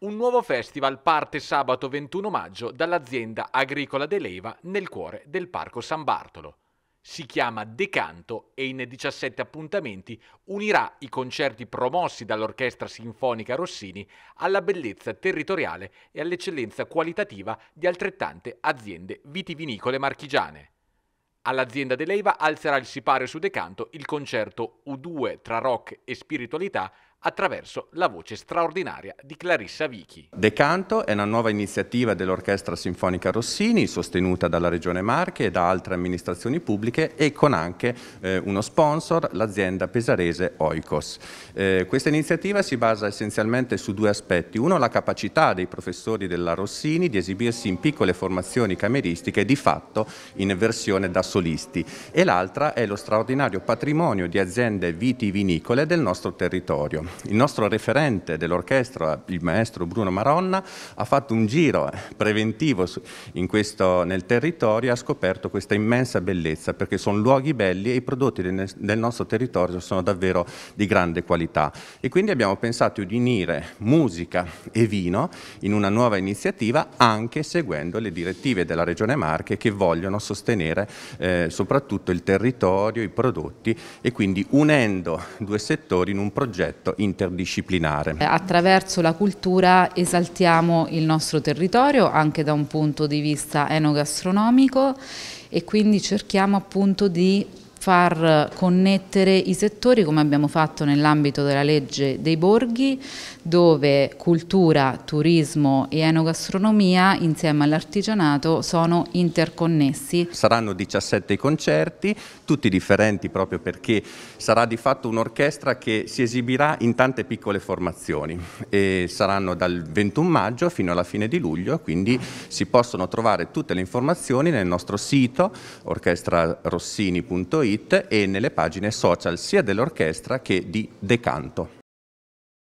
Un nuovo festival parte sabato 21 maggio dall'azienda agricola De nel cuore del Parco San Bartolo. Si chiama Decanto e in 17 appuntamenti unirà i concerti promossi dall'Orchestra Sinfonica Rossini alla bellezza territoriale e all'eccellenza qualitativa di altrettante aziende vitivinicole marchigiane. All'azienda De alzerà il sipario su Decanto il concerto U2 tra rock e spiritualità attraverso la voce straordinaria di Clarissa Vichi. Decanto è una nuova iniziativa dell'Orchestra Sinfonica Rossini, sostenuta dalla Regione Marche e da altre amministrazioni pubbliche e con anche eh, uno sponsor, l'azienda pesarese Oikos. Eh, questa iniziativa si basa essenzialmente su due aspetti. Uno, la capacità dei professori della Rossini di esibirsi in piccole formazioni cameristiche, di fatto in versione da solisti, e l'altra è lo straordinario patrimonio di aziende vitivinicole del nostro territorio il nostro referente dell'orchestra, il maestro Bruno Maronna, ha fatto un giro preventivo questo, nel territorio e ha scoperto questa immensa bellezza, perché sono luoghi belli e i prodotti del, del nostro territorio sono davvero di grande qualità. E quindi abbiamo pensato di unire musica e vino in una nuova iniziativa, anche seguendo le direttive della Regione Marche che vogliono sostenere eh, soprattutto il territorio, i prodotti e quindi unendo due settori in un progetto interdisciplinare. Eh, attraverso la cultura esaltiamo il nostro territorio anche da un punto di vista enogastronomico e quindi cerchiamo appunto di far connettere i settori come abbiamo fatto nell'ambito della legge dei borghi dove cultura, turismo e enogastronomia insieme all'artigianato sono interconnessi. Saranno 17 i concerti, tutti differenti proprio perché sarà di fatto un'orchestra che si esibirà in tante piccole formazioni e saranno dal 21 maggio fino alla fine di luglio, quindi si possono trovare tutte le informazioni nel nostro sito orchestrarossini.it www.decanto.it e nelle pagine social sia dell'orchestra che di Decanto.